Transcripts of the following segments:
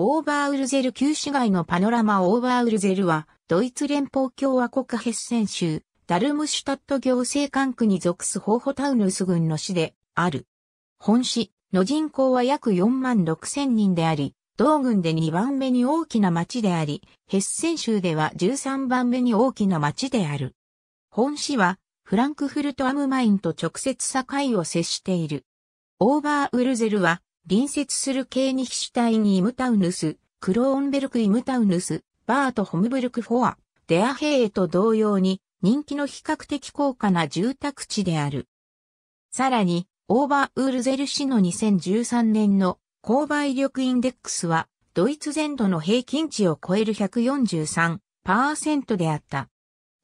オーバーウルゼル旧市街のパノラマオーバーウルゼルは、ドイツ連邦共和国ヘッセン州、ダルムシュタット行政管区に属すホーホタウヌス郡の市である。本市の人口は約4万6千人であり、同郡で2番目に大きな町であり、ヘッセン州では13番目に大きな町である。本市は、フランクフルトアムマインと直接境を接している。オーバーウルゼルは、隣接するケーニヒシュタイン・イムタウヌス、クローンベルク・イムタウヌス、バート・ホムブルク・フォア、デアヘイと同様に人気の比較的高価な住宅地である。さらに、オーバーウールゼル市の2013年の購買力インデックスは、ドイツ全土の平均値を超える143%であった。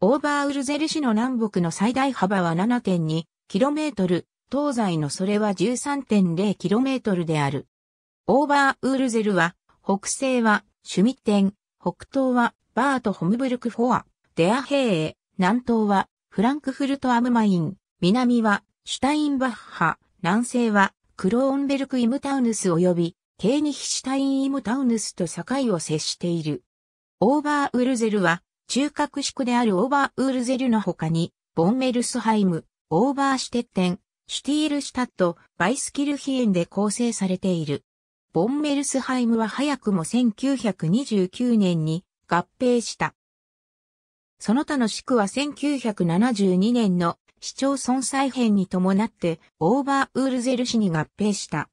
オーバーウルゼル市の南北の最大幅は 7.2km、東西のそれは 13.0km である。オーバーウールゼルは、北西はシュミッテン、北東はバート・ホムブルク・フォア、デアヘーエ、南東はフランクフルト・アムマイン、南はシュタインバッハ、南西はクローンベルク・イムタウヌス及びケーニヒシュタイン・イムタウヌスと境を接している。オーバーウルゼルは中核宿であるオーバーウルゼルの他に、ボンメルスハイム、オーバーシュテッテン、シュティールシュタット、バイスキルヒエンで構成されている。ボンメルスハイムは早くも1929年に合併した。その他の市区は1972年の市町村再編に伴ってオーバーウールゼル市に合併した。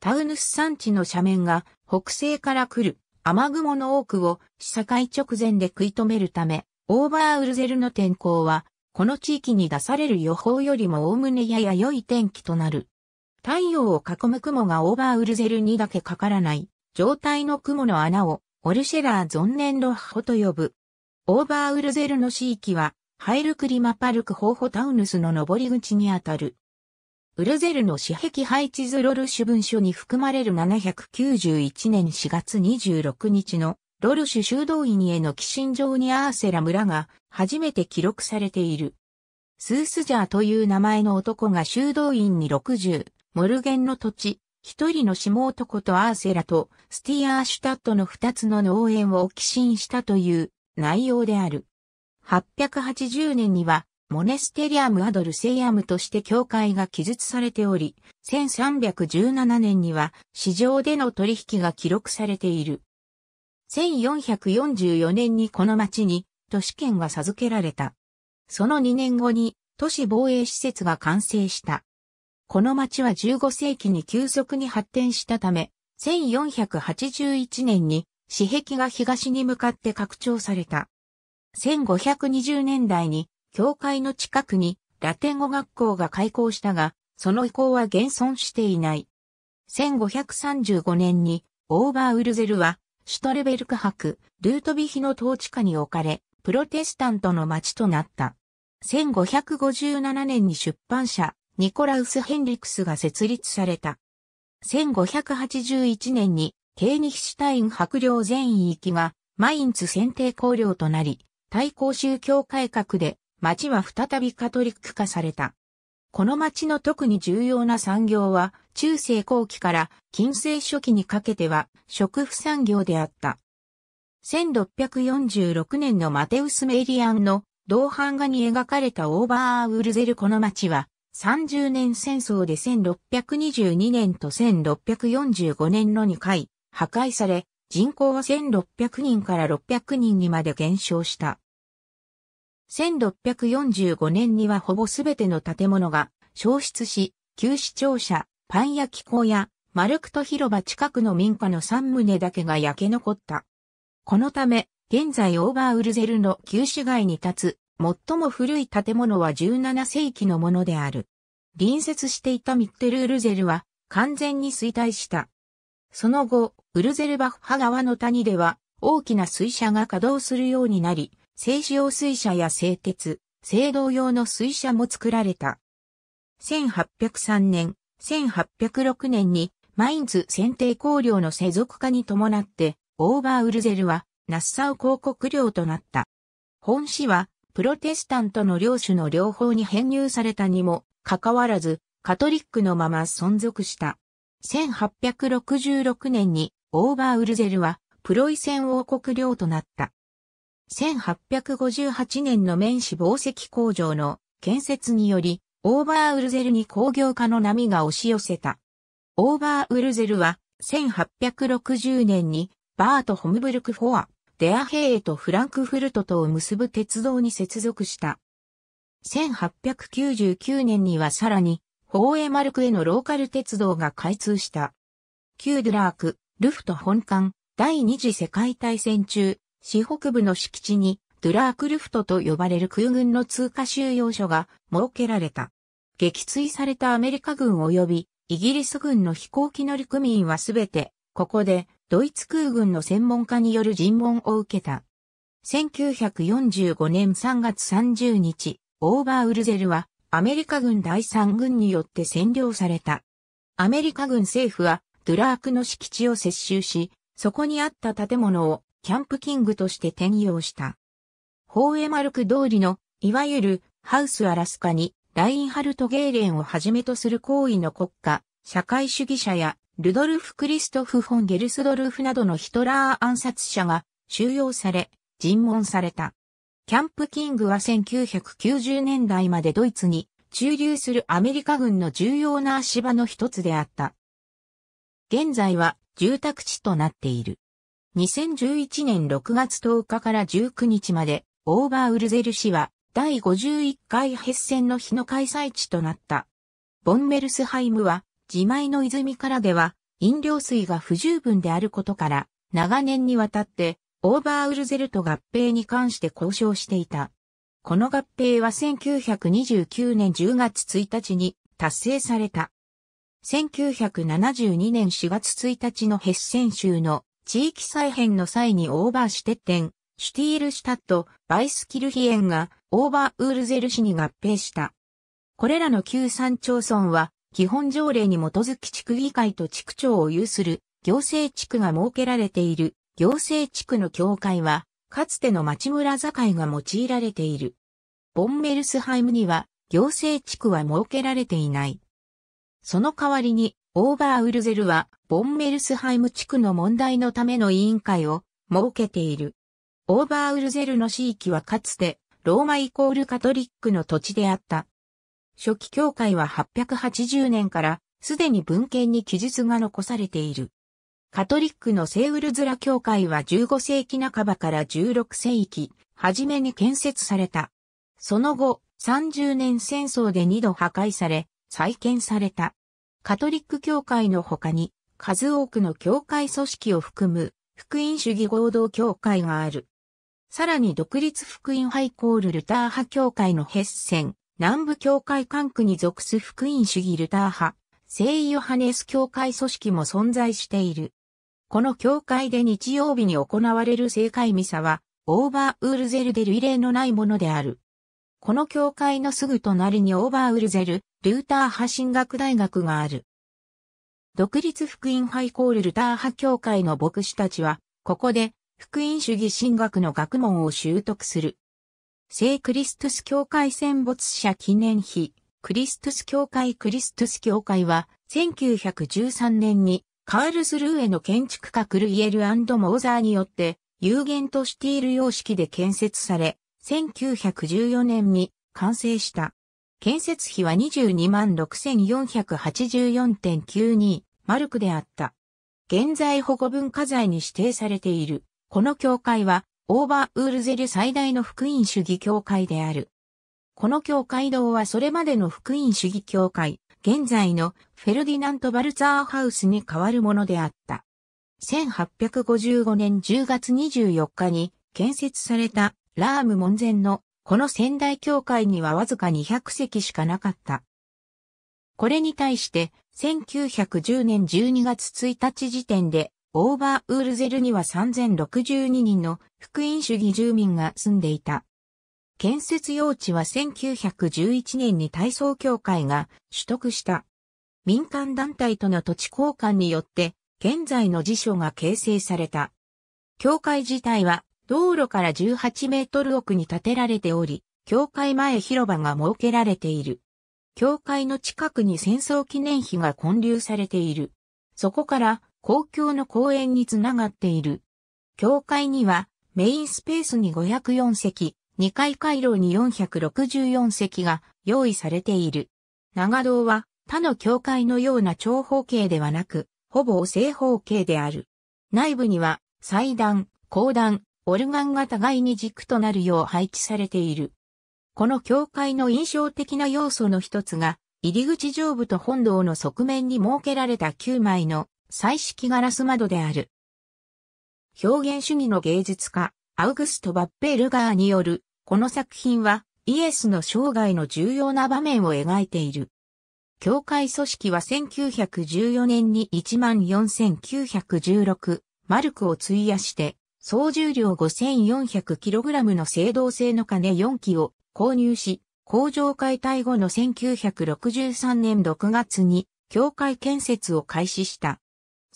タウヌス山地の斜面が北西から来る雨雲の多くを市境直前で食い止めるため、オーバーウルゼルの天候はこの地域に出される予報よりも概ねやや良い天気となる。太陽を囲む雲がオーバーウルゼルにだけかからない状態の雲の穴をオルシェラーゾンネンロッホと呼ぶ。オーバーウルゼルの地域はハイルクリマパルクホーホタウヌスの上り口にあたる。ウルゼルの私壁配置図ロルシュ文書に含まれる791年4月26日のロルシュ修道院への寄進状にアーセラ村が初めて記録されている。スースジャーという名前の男が修道院に60、モルゲンの土地、一人の下男とアーセラとスティアーシュタットの二つの農園を寄進したという内容である。880年にはモネステリアムアドルセイアムとして教会が記述されており、1317年には市場での取引が記録されている。1444年にこの町に都市圏が授けられた。その2年後に都市防衛施設が完成した。この町は15世紀に急速に発展したため、1481年に市壁が東に向かって拡張された。1520年代に教会の近くにラテン語学校が開校したが、その意向は現存していない。1535年にオーバーウルゼルはシュトレベルク博、ルートビヒの統治下に置かれ、プロテスタントの町となった。1557年に出版社、ニコラウス・ヘンリクスが設立された。1581年に、ケーニヒシュタイン白領全域が、マインツ選定公領となり、対抗宗教改革で、町は再びカトリック化された。この町の特に重要な産業は、中世後期から近世初期にかけては、食婦産業であった。1646年のマテウス・メイリアンの銅版画に描かれたオーバーウルゼルこの町は30年戦争で1622年と1645年の2回破壊され人口は1600人から600人にまで減少した。1645年にはほぼすべての建物が消失し、旧市庁舎、パン焼き校やマルクト広場近くの民家の3棟だけが焼け残った。このため、現在オーバーウルゼルの旧市街に立つ、最も古い建物は17世紀のものである。隣接していたミッテルウルゼルは完全に衰退した。その後、ウルゼルバッハ川の谷では大きな水車が稼働するようになり、製紙用水車や製鉄、製銅用の水車も作られた。1803年、1806年にマインズ選定工領の世俗化に伴ってオーバーウルゼルはナッサウ公国領となった。本市はプロテスタントの領主の両方に編入されたにもかかわらずカトリックのまま存続した。1866年にオーバーウルゼルはプロイセン王国領となった。1858年の面子宝石工場の建設により、オーバーウルゼルに工業化の波が押し寄せた。オーバーウルゼルは1860年にバート・ホムブルク・フォア、デアヘエとフランクフルトとを結ぶ鉄道に接続した。1899年にはさらに、ホーエマルクへのローカル鉄道が開通した。キュードラーク、ルフト本館、第二次世界大戦中、市北部の敷地に、ドゥラークルフトと呼ばれる空軍の通過収容所が設けられた。撃墜されたアメリカ軍及びイギリス軍の飛行機乗組員はすべて、ここでドイツ空軍の専門家による尋問を受けた。1945年3月30日、オーバーウルゼルはアメリカ軍第3軍によって占領された。アメリカ軍政府はドゥラークの敷地を接収し、そこにあった建物をキャンプキングとして転用した。ホーエマルク通りの、いわゆるハウスアラスカにラインハルト・ゲーレンをはじめとする行為の国家、社会主義者やルドルフ・クリストフ・フォン・ゲルスドルフなどのヒトラー暗殺者が収容され、尋問された。キャンプ・キングは1990年代までドイツに駐留するアメリカ軍の重要な足場の一つであった。現在は住宅地となっている。2011年6月10日から19日まで、オーバーウルゼル市は第51回ヘッセンの日の開催地となった。ボンメルスハイムは自前の泉からでは飲料水が不十分であることから、長年にわたってオーバーウルゼルと合併に関して交渉していた。この合併は1929年10月1日に達成された。1972年4月1日のヘッセン州の地域再編の際にオーバーシテッテン、シュティールシュタット、バイスキルヒエンがオーバーウールゼル市に合併した。これらの旧山町村は基本条例に基づき地区議会と地区長を有する行政地区が設けられている行政地区の境界は、かつての町村境が用いられている。ボンメルスハイムには行政地区は設けられていない。その代わりに、オーバーウルゼルは、ボンメルスハイム地区の問題のための委員会を設けている。オーバーウルゼルの地域はかつて、ローマイコールカトリックの土地であった。初期教会は880年からすでに文献に記述が残されている。カトリックのセウルズラ教会は15世紀半ばから16世紀、初めに建設された。その後、30年戦争で2度破壊され、再建された。カトリック教会の他に、数多くの教会組織を含む、福音主義合同教会がある。さらに独立福音派イコールルター派教会のヘッセン、南部教会管区に属す福音主義ルター派、聖ヨハネス教会組織も存在している。この教会で日曜日に行われる聖会ミサは、オーバーウールゼルで類例のないものである。この教会のすぐ隣にオーバーウールゼル、ルーター派神学大学がある。独立福音派イコールルター派教会の牧師たちは、ここで福音主義神学の学問を習得する。聖クリストス教会戦没者記念碑、クリストス教会クリストス教会は、1913年にカールスルーへの建築家クルイエルモーザーによって有限としている様式で建設され、1914年に完成した。建設費は226,484.92マルクであった。現在保護文化財に指定されている。この教会はオーバーウールゼル最大の福音主義教会である。この教会堂はそれまでの福音主義教会、現在のフェルディナント・バルツァーハウスに変わるものであった。1855年10月24日に建設されたラーム門前のこの仙台教会にはわずか200席しかなかった。これに対して1910年12月1日時点でオーバーウールゼルには3062人の福音主義住民が住んでいた。建設用地は1911年に体操協会が取得した。民間団体との土地交換によって、現在の辞書が形成された。協会自体は道路から18メートル奥に建てられており、協会前広場が設けられている。協会の近くに戦争記念碑が建立されている。そこから公共の公園につながっている。教会にはメインスペースに504席、2階回廊に464席が用意されている。長堂は他の教会のような長方形ではなく、ほぼ正方形である。内部には祭壇、講壇、オルガンが互いに軸となるよう配置されている。この教会の印象的な要素の一つが、入り口上部と本堂の側面に設けられた9枚の彩色ガラス窓である。表現主義の芸術家、アウグスト・バッペルガーによる、この作品は、イエスの生涯の重要な場面を描いている。教会組織は1914年に14,916マルクを費やして、総重量 5,400kg の青銅製の鐘4基を購入し、工場解体後の1963年6月に教会建設を開始した。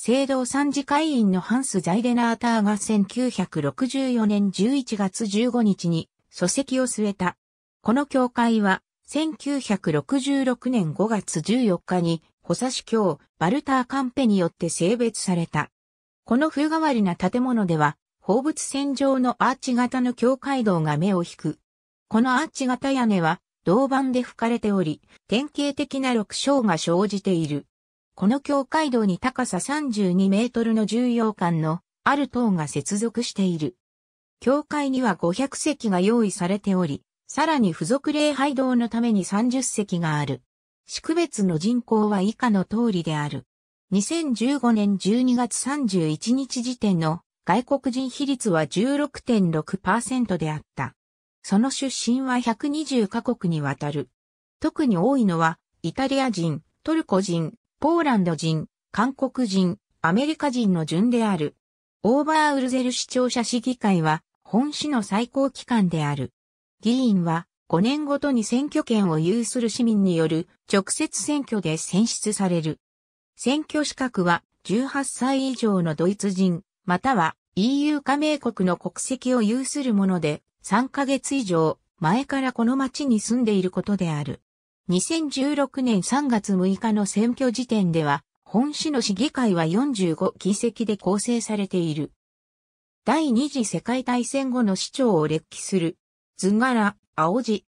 聖堂参事会員のハンス・ザイデナーターが1964年11月15日に礎籍を据えた。この教会は1966年5月14日に補佐司教バルター・カンペによって性別された。この風変わりな建物では放物線上のアーチ型の教会堂が目を引く。このアーチ型屋根は銅板で吹かれており、典型的な緑章が生じている。この境界道に高さ32メートルの重要館のある塔が接続している。教会には500席が用意されており、さらに付属礼拝堂のために30席がある。宿別の人口は以下の通りである。2015年12月31日時点の外国人比率は16.6%であった。その出身は120カ国にわたる。特に多いのはイタリア人、トルコ人、ポーランド人、韓国人、アメリカ人の順である。オーバーウルゼル市庁舎市議会は本市の最高機関である。議員は5年ごとに選挙権を有する市民による直接選挙で選出される。選挙資格は18歳以上のドイツ人、または EU 加盟国の国籍を有するもので、3ヶ月以上前からこの町に住んでいることである。2016年3月6日の選挙時点では、本市の市議会は45議席で構成されている。第二次世界大戦後の市長を列記する図柄、青字。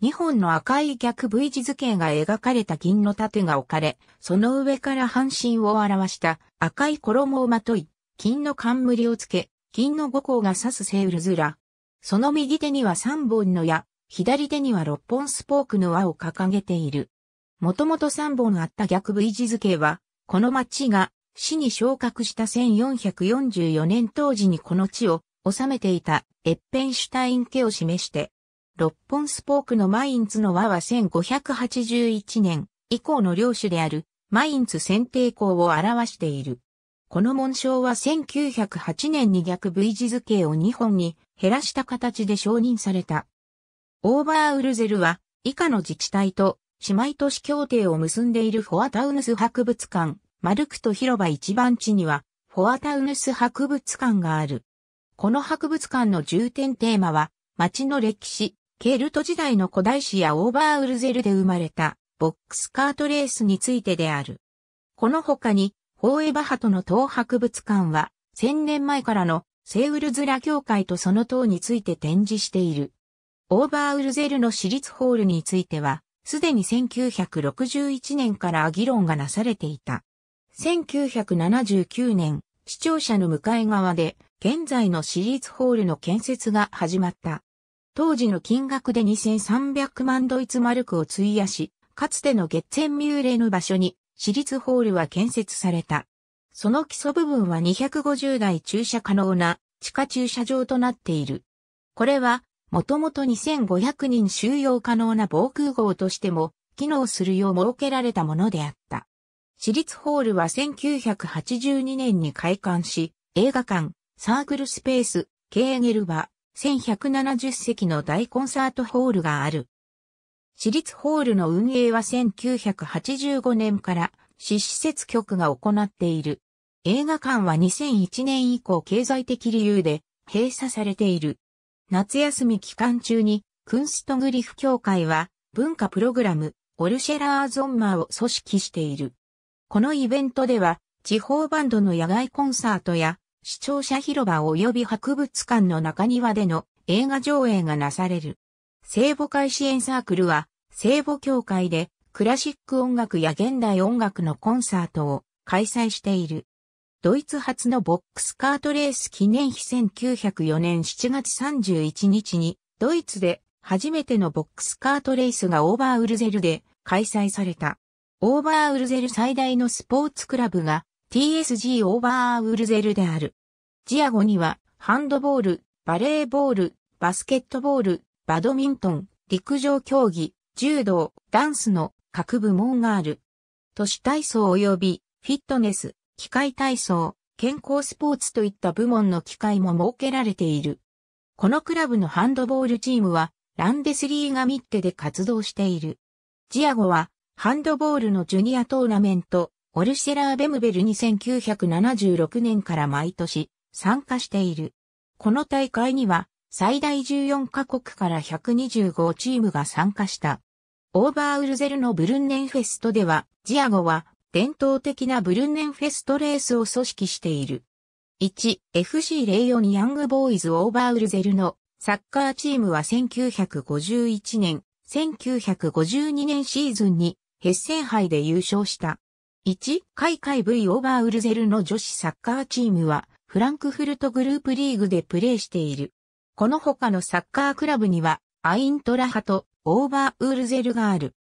2本の赤い逆 V 字図形が描かれた銀の盾が置かれ、その上から半身を表した赤い衣をまとい、金の冠をつけ、金の五光が刺すセウルズラ。その右手には3本の矢、左手には6本スポークの輪を掲げている。もともと3本あった逆 V 字図形は、この町が市に昇格した1444年当時にこの地を治めていたエッペンシュタイン家を示して、6本スポークのマインツの輪は1581年以降の領主であるマインツ選定校を表している。この紋章は1908年に逆 V 字図形を2本に減らした形で承認された。オーバーウルゼルは、以下の自治体と姉妹都市協定を結んでいるフォアタウヌス博物館、マルクト広場一番地には、フォアタウヌス博物館がある。この博物館の重点テーマは、町の歴史、ケルト時代の古代史やオーバーウルゼルで生まれた、ボックスカートレースについてである。この他に、フォーエバハトの東博物館は、1000年前からの、セウルズラ教会とその塔について展示している。オーバーウルゼルの私立ホールについては、すでに1961年から議論がなされていた。1979年、視聴者の向かい側で、現在の私立ホールの建設が始まった。当時の金額で2300万ドイツマルクを費やし、かつてのゲッツェンミューレの場所に、私立ホールは建設された。その基礎部分は250台駐車可能な地下駐車場となっている。これはもともと2500人収容可能な防空壕としても機能するよう設けられたものであった。私立ホールは1982年に開館し、映画館、サークルスペース、ケーゲルは1170席の大コンサートホールがある。私立ホールの運営は1985年から市施設局が行っている。映画館は2001年以降経済的理由で閉鎖されている。夏休み期間中に、クンストグリフ協会は、文化プログラム、オルシェラーゾンマーを組織している。このイベントでは、地方バンドの野外コンサートや、視聴者広場及び博物館の中庭での映画上映がなされる。聖母会支援サークルは、聖母協会でクラシック音楽や現代音楽のコンサートを開催している。ドイツ初のボックスカートレース記念碑1904年7月31日に、ドイツで初めてのボックスカートレースがオーバーウルゼルで開催された。オーバーウルゼル最大のスポーツクラブが TSG オーバーウルゼルである。ジアゴにはハンドボール、バレーボール、バスケットボール、バドミントン、陸上競技、柔道、ダンスの各部門がある。都市体操及びフィットネス、機械体操、健康スポーツといった部門の機会も設けられている。このクラブのハンドボールチームは、ランデスリーガミッテで活動している。ジアゴは、ハンドボールのジュニアトーナメント、オルシェラー・ベムベルに1976年から毎年参加している。この大会には最大14カ国から125チームが参加した。オーバーウルゼルのブルンネンフェストでは、ジアゴは伝統的なブルンネンフェストレースを組織している。1、FC04 ヤングボーイズ・オーバーウルゼルのサッカーチームは1951年、1952年シーズンにヘッセン杯で優勝した。1、海海 V オーバーウルゼルの女子サッカーチームはフランクフルトグループリーグでプレーしている。この他のサッカークラブにはアイントラハとオーバーウルゼルがある。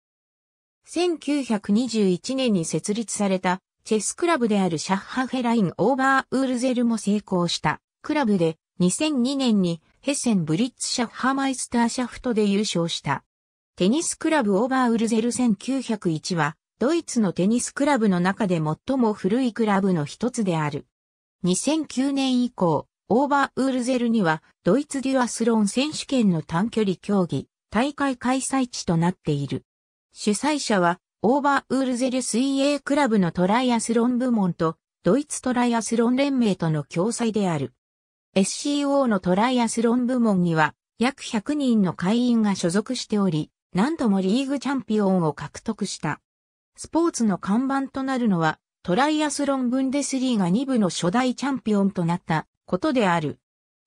1921年に設立されたチェスクラブであるシャッハフェライン・オーバー・ウールゼルも成功したクラブで2002年にヘッセン・ブリッツ・シャッハマイスターシャフトで優勝した。テニスクラブオーバー・ウルゼル1901はドイツのテニスクラブの中で最も古いクラブの一つである。2009年以降、オーバーウールゼルにはドイツデュアスローン選手権の短距離競技大会開催地となっている。主催者は、オーバーウールゼル水泳クラブのトライアスロン部門と、ドイツトライアスロン連盟との共催である。SCO のトライアスロン部門には、約100人の会員が所属しており、何度もリーグチャンピオンを獲得した。スポーツの看板となるのは、トライアスロンブンデスリーが2部の初代チャンピオンとなったことである。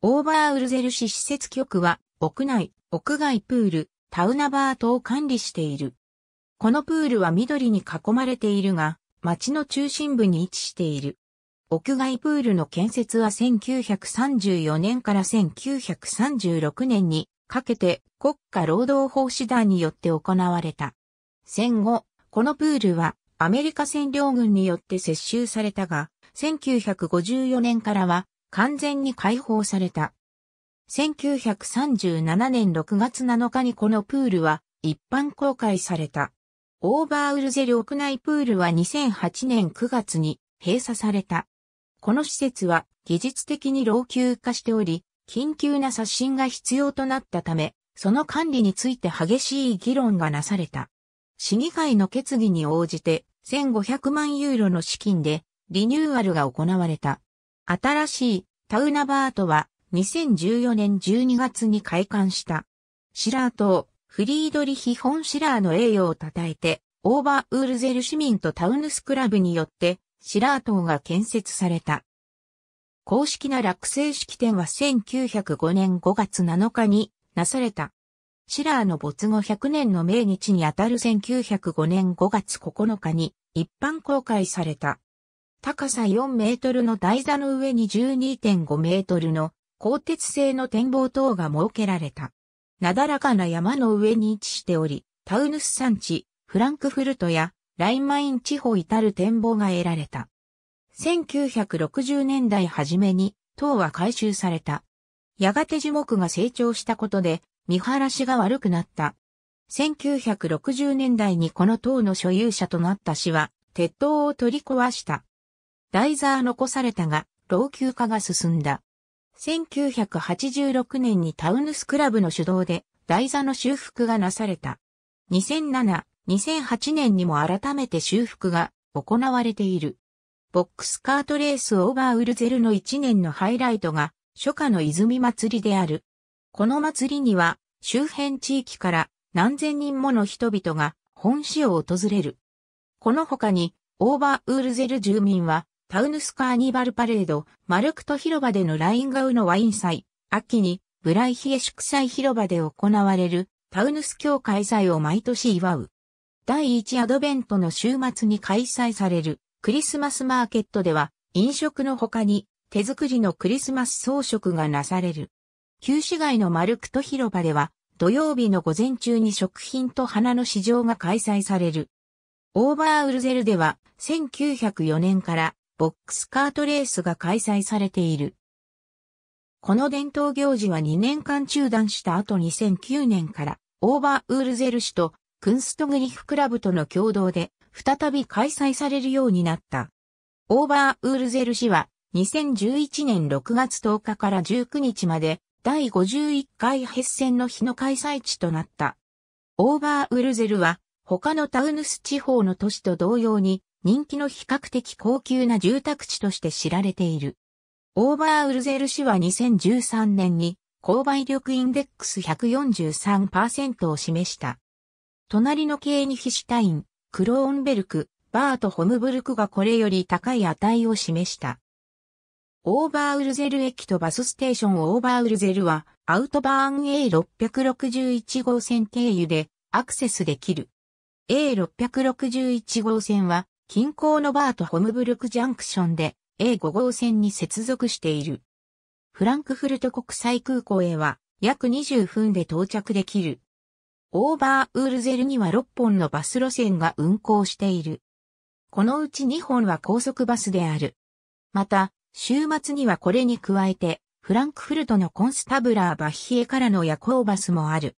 オーバーウルゼル市施設局は、屋内、屋外プール、タウナバートを管理している。このプールは緑に囲まれているが、町の中心部に位置している。屋外プールの建設は1934年から1936年にかけて国家労働法師団によって行われた。戦後、このプールはアメリカ占領軍によって接収されたが、1954年からは完全に解放された。1937年6月7日にこのプールは一般公開された。オーバーウルゼル屋内プールは2008年9月に閉鎖された。この施設は技術的に老朽化しており、緊急な刷新が必要となったため、その管理について激しい議論がなされた。市議会の決議に応じて1500万ユーロの資金でリニューアルが行われた。新しいタウナバートは2014年12月に開館した。シラー島、フリードリヒ・ホンシラーの栄誉を称えて、オーバーウールゼル市民とタウヌスクラブによって、シラー島が建設された。公式な落成式典は1905年5月7日になされた。シラーの没後100年の命日にあたる1905年5月9日に一般公開された。高さ4メートルの台座の上に12.5メートルの鋼鉄製の展望塔が設けられた。なだらかな山の上に位置しており、タウヌス山地、フランクフルトやラインマイン地方至る展望が得られた。1960年代初めに塔は改修された。やがて樹木が成長したことで見晴らしが悪くなった。1960年代にこの塔の所有者となった市は鉄塔を取り壊した。台座は残されたが老朽化が進んだ。1986年にタウヌスクラブの主導で台座の修復がなされた。2007、2008年にも改めて修復が行われている。ボックスカートレースオーバーウルゼルの1年のハイライトが初夏の泉祭りである。この祭りには周辺地域から何千人もの人々が本市を訪れる。この他にオーバーウルゼル住民はタウヌスカーニバルパレード、マルクト広場でのラインガウのワイン祭、秋にブライヒエ祝祭広場で行われるタウヌス教開催を毎年祝う。第1アドベントの週末に開催されるクリスマスマーケットでは飲食の他に手作りのクリスマス装飾がなされる。旧市街のマルクト広場では土曜日の午前中に食品と花の市場が開催される。オーバーウルゼルでは1904年からボックスカートレースが開催されている。この伝統行事は2年間中断した後2009年から、オーバーウールゼル市とクンストグリフクラブとの共同で、再び開催されるようになった。オーバーウールゼル市は、2011年6月10日から19日まで、第51回ヘッセンの日の開催地となった。オーバーウルゼルは、他のタウヌス地方の都市と同様に、人気の比較的高級な住宅地として知られている。オーバーウルゼル市は2013年に購買力インデックス143%を示した。隣のケーニヒシュタイン、クローンベルク、バーとホムブルクがこれより高い値を示した。オーバーウルゼル駅とバスステーションオーバーウルゼルはアウトバーン A661 号線経由でアクセスできる。A661 号線は近郊のバーとホムブルクジャンクションで A5 号線に接続している。フランクフルト国際空港へは約20分で到着できる。オーバーウールゼルには6本のバス路線が運行している。このうち2本は高速バスである。また、週末にはこれに加えて、フランクフルトのコンスタブラーバッヒエからの夜行バスもある。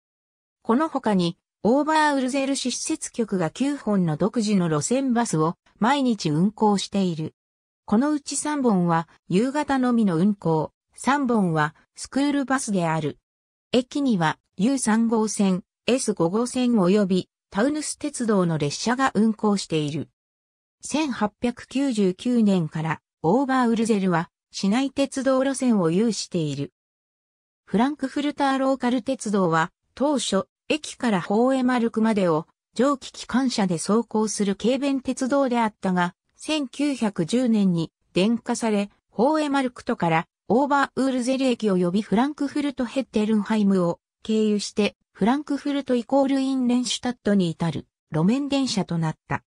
この他に、オーバーウルゼル市施設局が9本の独自の路線バスを毎日運行している。このうち3本は夕方のみの運行、3本はスクールバスである。駅には U3 号線、S5 号線及びタウヌス鉄道の列車が運行している。1899年からオーバーウルゼルは市内鉄道路線を有している。フランクフルターローカル鉄道は当初駅から方へエマルクまでを蒸気機関車で走行する軽便鉄道であったが、1910年に電化され、ホーエマルクトからオーバーウールゼル駅及びフランクフルトヘッテルンハイムを経由してフランクフルトイコールインレンシュタットに至る路面電車となった。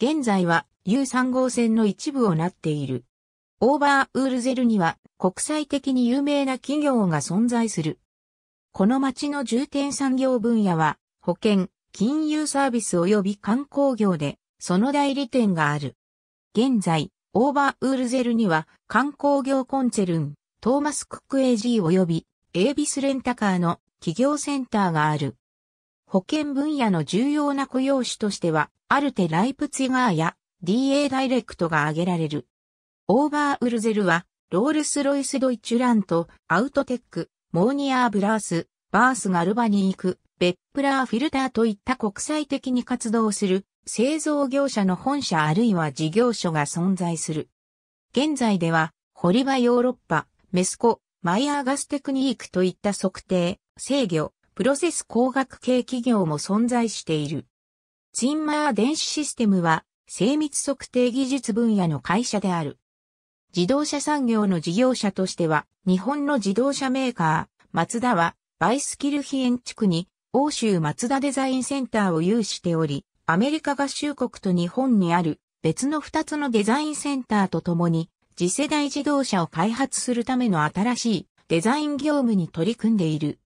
現在は U3 号線の一部をなっている。オーバーウールゼルには国際的に有名な企業が存在する。この町の重点産業分野は保険、金融サービス及び観光業で、その代理店がある。現在、オーバーウールゼルには、観光業コンツェルン、トーマス・クック AG 及び、エービスレンタカーの企業センターがある。保険分野の重要な雇用種としては、アルテ・ライプツィガーや DA ダイレクトが挙げられる。オーバーウルゼルは、ロールス・ロイス・ドイチュラント、アウトテック、モーニアブラース、バース・ガルバニーク、ベップラーフィルターといった国際的に活動する製造業者の本社あるいは事業所が存在する。現在では、ホリバヨーロッパ、メスコ、マイアーガステクニークといった測定、制御、プロセス工学系企業も存在している。ツインマー電子システムは精密測定技術分野の会社である。自動車産業の事業者としては、日本の自動車メーカー、マツダは、バイスキル非エ地区に欧州松田デザインセンターを有しており、アメリカ合衆国と日本にある別の2つのデザインセンターとともに、次世代自動車を開発するための新しいデザイン業務に取り組んでいる。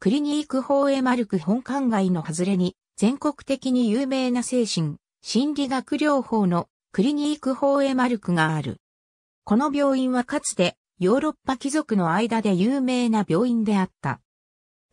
クリニーク法へマルク本館外の外れに、全国的に有名な精神、心理学療法のクリニーク法へマルクがある。この病院はかつてヨーロッパ貴族の間で有名な病院であった。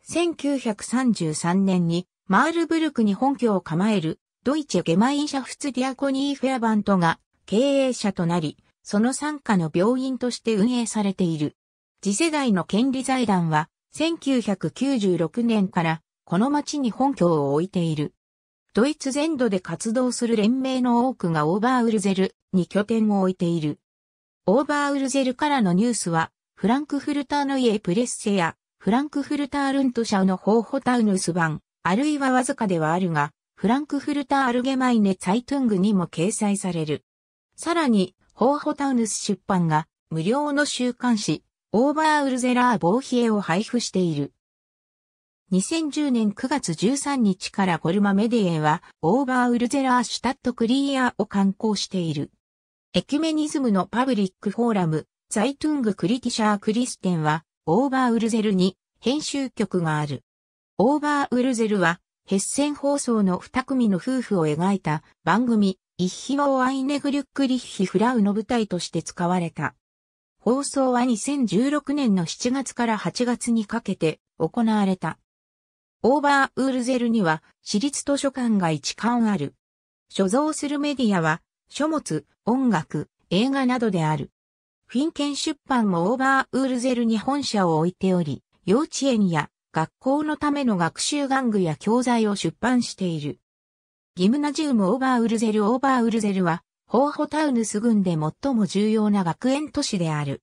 1933年にマールブルクに本拠を構えるドイチェ・ゲマインシャフツ・ディアコニー・フェアバントが経営者となり、その参加の病院として運営されている。次世代の権利財団は1996年からこの町に本拠を置いている。ドイツ全土で活動する連盟の多くがオーバーウルゼルに拠点を置いている。オーバーウルゼルからのニュースはフランクフルターの家プレッセやフランクフルタールント社のホーホタウヌス版、あるいはわずかではあるが、フランクフルターアルゲマイネ・ツァイトゥングにも掲載される。さらに、ホーホタウヌス出版が、無料の週刊誌、オーバーウルゼラー・ボーヒエを配布している。2010年9月13日からゴルマメディエは、オーバーウルゼラー・シュタット・クリーアを刊行している。エキュメニズムのパブリックフォーラム、ザイトゥング・クリティシャー・クリステンは、オーバーウルゼルに編集局がある。オーバーウルゼルは、ヘッセン放送の二組の夫婦を描いた番組、イッヒオーアイネグリュックリッヒフラウの舞台として使われた。放送は2016年の7月から8月にかけて行われた。オーバーウルゼルには私立図書館が一館ある。所蔵するメディアは書物、音楽、映画などである。フィンケン出版もオーバーウールゼルに本社を置いており、幼稚園や学校のための学習玩具や教材を出版している。ギムナジウムオーバーウルゼルオーバーウルゼルは、ホーホタウヌス郡で最も重要な学園都市である。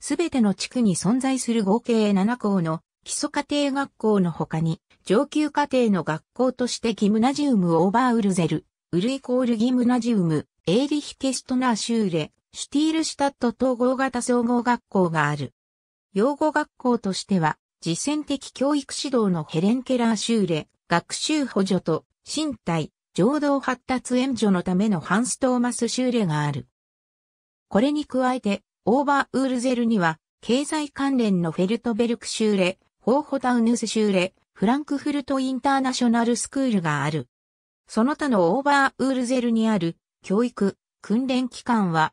すべての地区に存在する合計7校の基礎家庭学校の他に、上級家庭の学校としてギムナジウムオーバーウルゼル、ウルイコールギムナジウム、エーリヒ・ケストナー・シューレ、シュティールシュタット統合型総合学校がある。養護学校としては、実践的教育指導のヘレン・ケラー・修ュ学習補助と、身体、情動発達援助のためのハンス・トーマス・修ュがある。これに加えて、オーバーウールゼルには、経済関連のフェルトベルク修ュホーホタウヌス修ュフランクフルトインターナショナルスクールがある。その他のオーバーウールゼルにある教育、訓練機関は